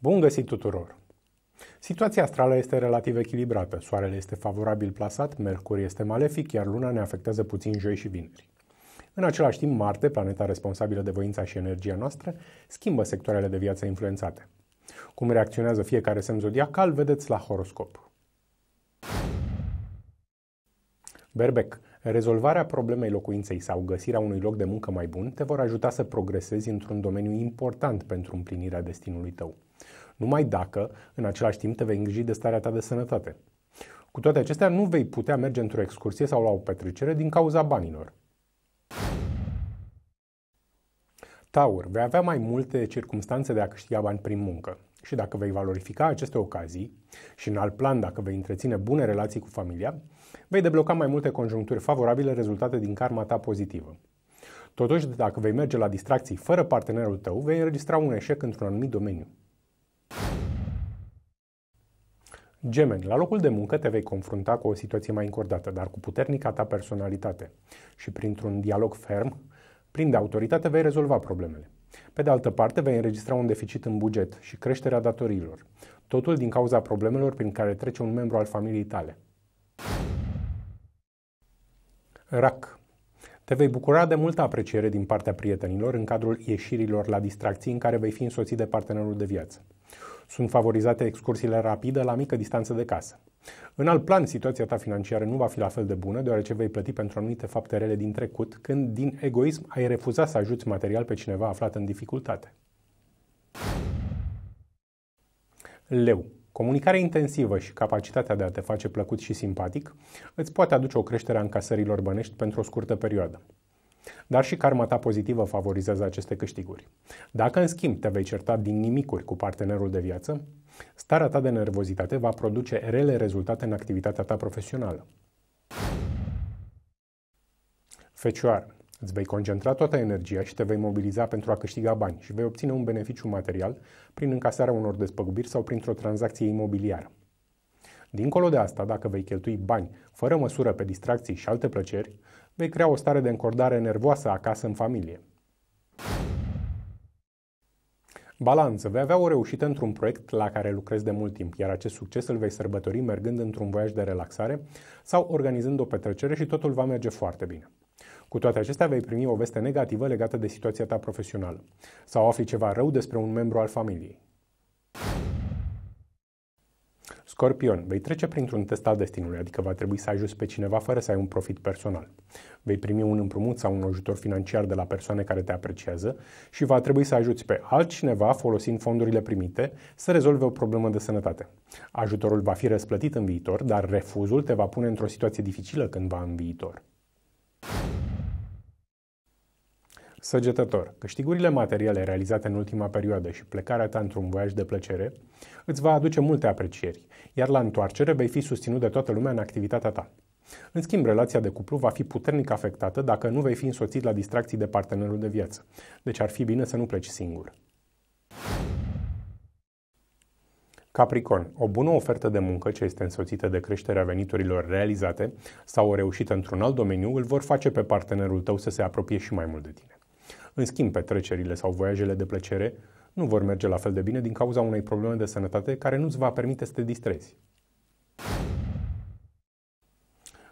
Bun găsit tuturor! Situația astrală este relativ echilibrată. Soarele este favorabil plasat, Mercur este malefic, iar Luna ne afectează puțin joi și vineri. În același timp, Marte, planeta responsabilă de voința și energia noastră, schimbă sectoarele de viață influențate. Cum reacționează fiecare semn zodiacal, vedeți la horoscop. Berbec. Rezolvarea problemei locuinței sau găsirea unui loc de muncă mai bun te vor ajuta să progresezi într-un domeniu important pentru împlinirea destinului tău. Numai dacă, în același timp, te vei îngriji de starea ta de sănătate. Cu toate acestea, nu vei putea merge într-o excursie sau la o petrecere din cauza banilor. Taur, vei avea mai multe circunstanțe de a câștiga bani prin muncă. Și dacă vei valorifica aceste ocazii și în alt plan dacă vei întreține bune relații cu familia, vei debloca mai multe conjuncturi favorabile rezultate din karma ta pozitivă. Totuși, dacă vei merge la distracții fără partenerul tău, vei înregistra un eșec într-un anumit domeniu. Gemeni, la locul de muncă te vei confrunta cu o situație mai încordată, dar cu puternica ta personalitate și printr-un dialog ferm Prinde autoritate vei rezolva problemele. Pe de altă parte, vei înregistra un deficit în buget și creșterea datoriilor. Totul din cauza problemelor prin care trece un membru al familiei tale. RAC te vei bucura de multă apreciere din partea prietenilor în cadrul ieșirilor la distracții în care vei fi însoțit de partenerul de viață. Sunt favorizate excursiile rapide la mică distanță de casă. În alt plan, situația ta financiară nu va fi la fel de bună, deoarece vei plăti pentru anumite fapte rele din trecut, când din egoism ai refuzat să ajuți material pe cineva aflat în dificultate. Leu. Comunicarea intensivă și capacitatea de a te face plăcut și simpatic îți poate aduce o creștere a încasărilor bănești pentru o scurtă perioadă. Dar și karma ta pozitivă favorizează aceste câștiguri. Dacă, în schimb, te vei certa din nimicuri cu partenerul de viață, starea ta de nervozitate va produce rele rezultate în activitatea ta profesională. Fecioară. Îți vei concentra toată energia și te vei mobiliza pentru a câștiga bani și vei obține un beneficiu material prin încasarea unor despăgubiri sau printr-o tranzacție imobiliară. Dincolo de asta, dacă vei cheltui bani fără măsură pe distracții și alte plăceri, vei crea o stare de încordare nervoasă acasă în familie. Balanță. Vei avea o reușită într-un proiect la care lucrezi de mult timp, iar acest succes îl vei sărbători mergând într-un voiaj de relaxare sau organizând o petrecere și totul va merge foarte bine. Cu toate acestea, vei primi o veste negativă legată de situația ta profesională sau afli ceva rău despre un membru al familiei. Scorpion, vei trece printr-un test al destinului, adică va trebui să ajuți pe cineva fără să ai un profit personal. Vei primi un împrumut sau un ajutor financiar de la persoane care te apreciază și va trebui să ajuți pe altcineva folosind fondurile primite să rezolve o problemă de sănătate. Ajutorul va fi răsplătit în viitor, dar refuzul te va pune într-o situație dificilă cândva în viitor. Săgetător. Câștigurile materiale realizate în ultima perioadă și plecarea ta într-un voiaj de plăcere îți va aduce multe aprecieri, iar la întoarcere vei fi susținut de toată lumea în activitatea ta. În schimb, relația de cuplu va fi puternic afectată dacă nu vei fi însoțit la distracții de partenerul de viață, deci ar fi bine să nu pleci singur. Capricorn, o bună ofertă de muncă ce este însoțită de creșterea veniturilor realizate sau o reușită într-un alt domeniu îl vor face pe partenerul tău să se apropie și mai mult de tine. În schimb, petrecerile sau voiajele de plăcere nu vor merge la fel de bine din cauza unei probleme de sănătate care nu îți va permite să te distrezi.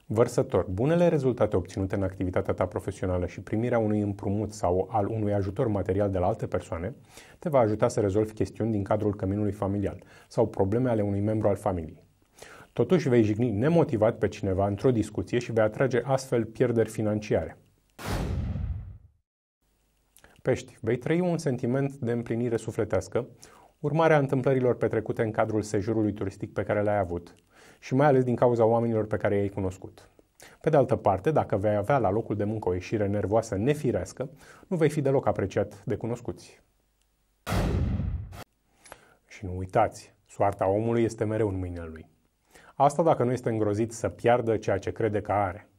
Vărsător. Bunele rezultate obținute în activitatea ta profesională și primirea unui împrumut sau al unui ajutor material de la alte persoane te va ajuta să rezolvi chestiuni din cadrul căminului familial sau probleme ale unui membru al familiei. Totuși vei jigni nemotivat pe cineva într-o discuție și vei atrage astfel pierderi financiare pești, vei trăi un sentiment de împlinire sufletească, urmarea întâmplărilor petrecute în cadrul sejurului turistic pe care l-ai avut și mai ales din cauza oamenilor pe care i-ai cunoscut. Pe de altă parte, dacă vei avea la locul de muncă o ieșire nervoasă nefirească, nu vei fi deloc apreciat de cunoscuți. Și nu uitați, soarta omului este mereu în mâinile lui. Asta dacă nu este îngrozit să piardă ceea ce crede că are –